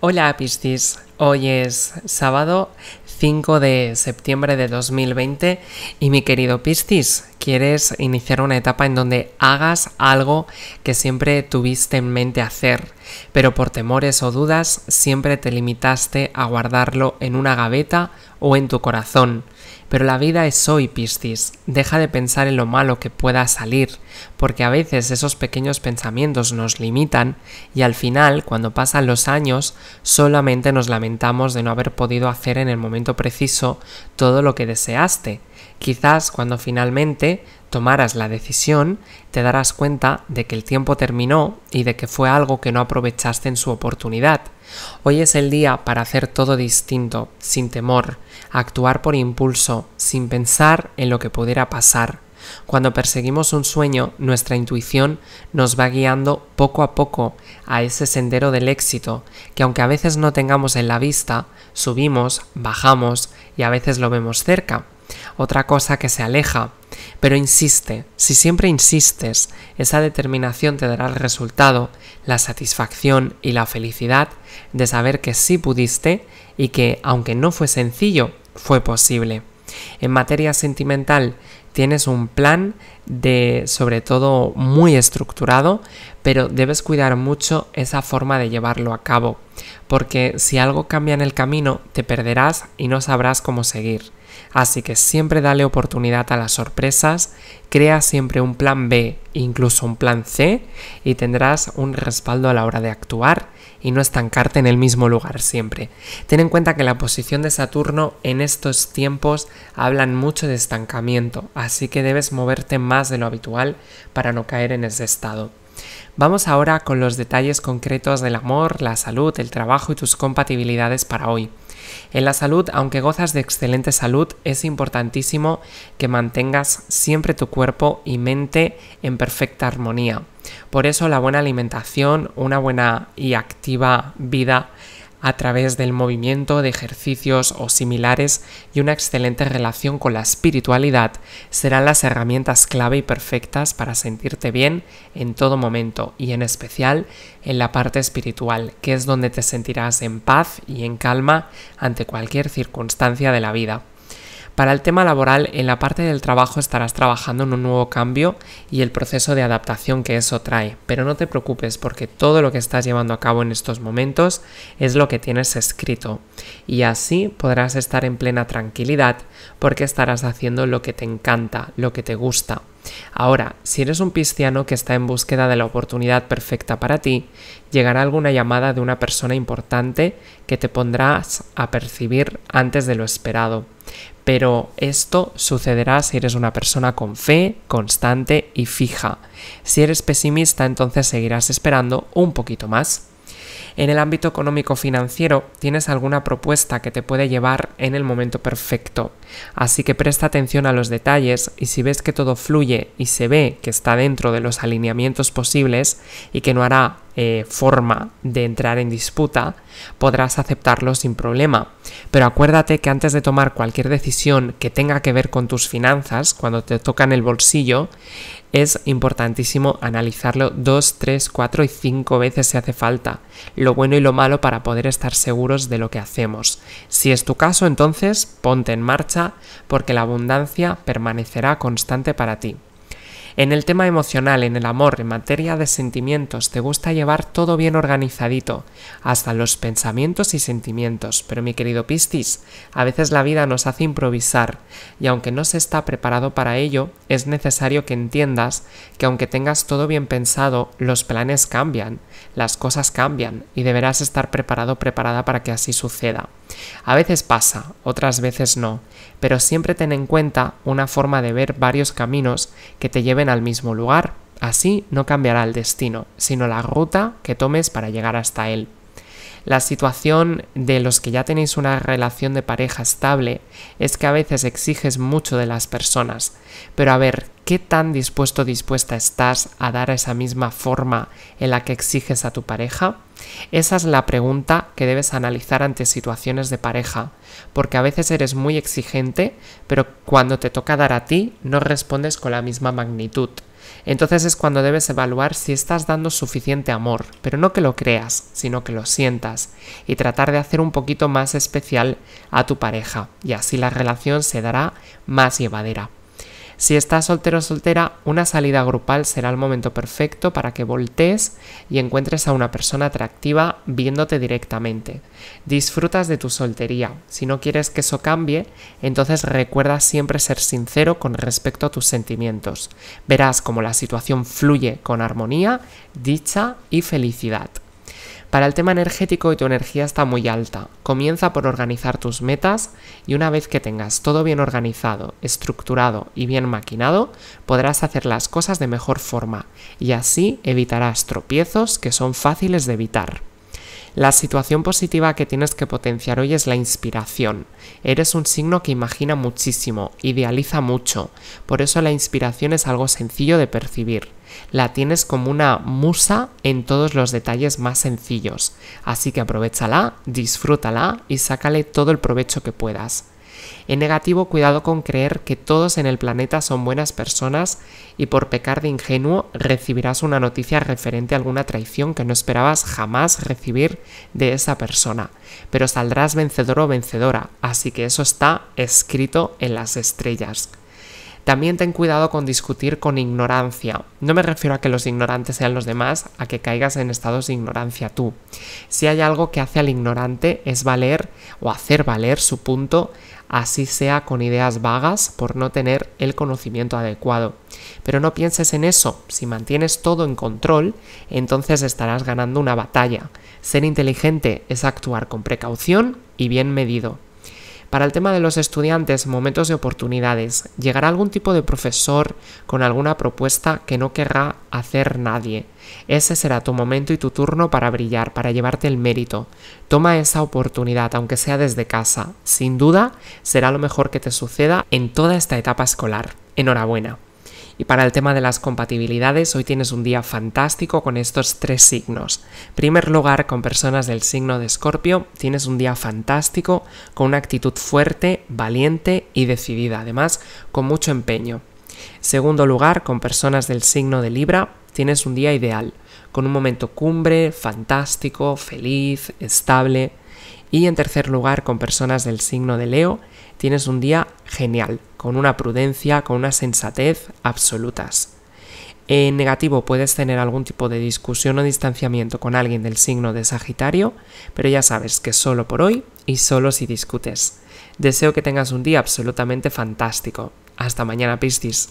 Hola Piscis, hoy es sábado 5 de septiembre de 2020 y mi querido Piscis, quieres iniciar una etapa en donde hagas algo que siempre tuviste en mente hacer, pero por temores o dudas siempre te limitaste a guardarlo en una gaveta o en tu corazón. Pero la vida es hoy, Piscis. Deja de pensar en lo malo que pueda salir, porque a veces esos pequeños pensamientos nos limitan y al final, cuando pasan los años, solamente nos lamentamos de no haber podido hacer en el momento preciso todo lo que deseaste. Quizás cuando finalmente tomaras la decisión te darás cuenta de que el tiempo terminó y de que fue algo que no aprovechaste en su oportunidad. Hoy es el día para hacer todo distinto, sin temor, actuar por impulso, sin pensar en lo que pudiera pasar. Cuando perseguimos un sueño, nuestra intuición nos va guiando poco a poco a ese sendero del éxito, que aunque a veces no tengamos en la vista, subimos, bajamos y a veces lo vemos cerca otra cosa que se aleja. Pero insiste, si siempre insistes, esa determinación te dará el resultado, la satisfacción y la felicidad de saber que sí pudiste y que, aunque no fue sencillo, fue posible. En materia sentimental, tienes un plan de sobre todo muy estructurado, pero debes cuidar mucho esa forma de llevarlo a cabo, porque si algo cambia en el camino te perderás y no sabrás cómo seguir. Así que siempre dale oportunidad a las sorpresas, crea siempre un plan B, incluso un plan C, y tendrás un respaldo a la hora de actuar y no estancarte en el mismo lugar siempre. Ten en cuenta que la posición de Saturno en estos tiempos hablan mucho de estancamiento, así que debes moverte más de lo habitual para no caer en ese estado. Vamos ahora con los detalles concretos del amor, la salud, el trabajo y tus compatibilidades para hoy. En la salud, aunque gozas de excelente salud, es importantísimo que mantengas siempre tu cuerpo y mente en perfecta armonía. Por eso la buena alimentación, una buena y activa vida a través del movimiento, de ejercicios o similares y una excelente relación con la espiritualidad serán las herramientas clave y perfectas para sentirte bien en todo momento y en especial en la parte espiritual, que es donde te sentirás en paz y en calma ante cualquier circunstancia de la vida. Para el tema laboral, en la parte del trabajo estarás trabajando en un nuevo cambio y el proceso de adaptación que eso trae, pero no te preocupes porque todo lo que estás llevando a cabo en estos momentos es lo que tienes escrito y así podrás estar en plena tranquilidad porque estarás haciendo lo que te encanta, lo que te gusta. Ahora, si eres un pisciano que está en búsqueda de la oportunidad perfecta para ti, llegará alguna llamada de una persona importante que te pondrás a percibir antes de lo esperado pero esto sucederá si eres una persona con fe, constante y fija. Si eres pesimista, entonces seguirás esperando un poquito más. En el ámbito económico-financiero tienes alguna propuesta que te puede llevar en el momento perfecto, así que presta atención a los detalles y si ves que todo fluye y se ve que está dentro de los alineamientos posibles y que no hará eh, forma de entrar en disputa, podrás aceptarlo sin problema. Pero acuérdate que antes de tomar cualquier decisión que tenga que ver con tus finanzas, cuando te tocan el bolsillo, es importantísimo analizarlo dos, tres, cuatro y cinco veces si hace falta, lo bueno y lo malo para poder estar seguros de lo que hacemos. Si es tu caso, entonces ponte en marcha porque la abundancia permanecerá constante para ti. En el tema emocional, en el amor, en materia de sentimientos, te gusta llevar todo bien organizadito, hasta los pensamientos y sentimientos. Pero mi querido Piscis, a veces la vida nos hace improvisar, y aunque no se está preparado para ello, es necesario que entiendas que aunque tengas todo bien pensado, los planes cambian, las cosas cambian, y deberás estar preparado preparada para que así suceda. A veces pasa, otras veces no, pero siempre ten en cuenta una forma de ver varios caminos que te lleven al mismo lugar. Así no cambiará el destino, sino la ruta que tomes para llegar hasta él. La situación de los que ya tenéis una relación de pareja estable es que a veces exiges mucho de las personas, pero a ver, ¿qué tan dispuesto dispuesta estás a dar esa misma forma en la que exiges a tu pareja? Esa es la pregunta que debes analizar ante situaciones de pareja, porque a veces eres muy exigente, pero cuando te toca dar a ti no respondes con la misma magnitud. Entonces es cuando debes evaluar si estás dando suficiente amor, pero no que lo creas, sino que lo sientas, y tratar de hacer un poquito más especial a tu pareja, y así la relación se dará más llevadera. Si estás soltero o soltera, una salida grupal será el momento perfecto para que voltees y encuentres a una persona atractiva viéndote directamente. Disfrutas de tu soltería. Si no quieres que eso cambie, entonces recuerda siempre ser sincero con respecto a tus sentimientos. Verás cómo la situación fluye con armonía, dicha y felicidad. Para el tema energético tu energía está muy alta. Comienza por organizar tus metas y una vez que tengas todo bien organizado, estructurado y bien maquinado, podrás hacer las cosas de mejor forma y así evitarás tropiezos que son fáciles de evitar. La situación positiva que tienes que potenciar hoy es la inspiración. Eres un signo que imagina muchísimo, idealiza mucho, por eso la inspiración es algo sencillo de percibir. La tienes como una musa en todos los detalles más sencillos, así que aprovechala, disfrútala y sácale todo el provecho que puedas. En negativo, cuidado con creer que todos en el planeta son buenas personas y por pecar de ingenuo recibirás una noticia referente a alguna traición que no esperabas jamás recibir de esa persona. Pero saldrás vencedor o vencedora, así que eso está escrito en las estrellas. También ten cuidado con discutir con ignorancia. No me refiero a que los ignorantes sean los demás, a que caigas en estados de ignorancia tú. Si hay algo que hace al ignorante es valer o hacer valer su punto así sea con ideas vagas por no tener el conocimiento adecuado. Pero no pienses en eso, si mantienes todo en control, entonces estarás ganando una batalla. Ser inteligente es actuar con precaución y bien medido. Para el tema de los estudiantes, momentos de oportunidades. Llegará algún tipo de profesor con alguna propuesta que no querrá hacer nadie. Ese será tu momento y tu turno para brillar, para llevarte el mérito. Toma esa oportunidad, aunque sea desde casa. Sin duda, será lo mejor que te suceda en toda esta etapa escolar. Enhorabuena. Y para el tema de las compatibilidades, hoy tienes un día fantástico con estos tres signos. primer lugar, con personas del signo de Escorpio, tienes un día fantástico con una actitud fuerte, valiente y decidida, además con mucho empeño. Segundo lugar, con personas del signo de Libra, tienes un día ideal, con un momento cumbre, fantástico, feliz, estable. Y en tercer lugar, con personas del signo de Leo, tienes un día genial, con una prudencia, con una sensatez absolutas. En negativo puedes tener algún tipo de discusión o distanciamiento con alguien del signo de Sagitario, pero ya sabes que solo por hoy y solo si discutes. Deseo que tengas un día absolutamente fantástico. Hasta mañana, Piscis.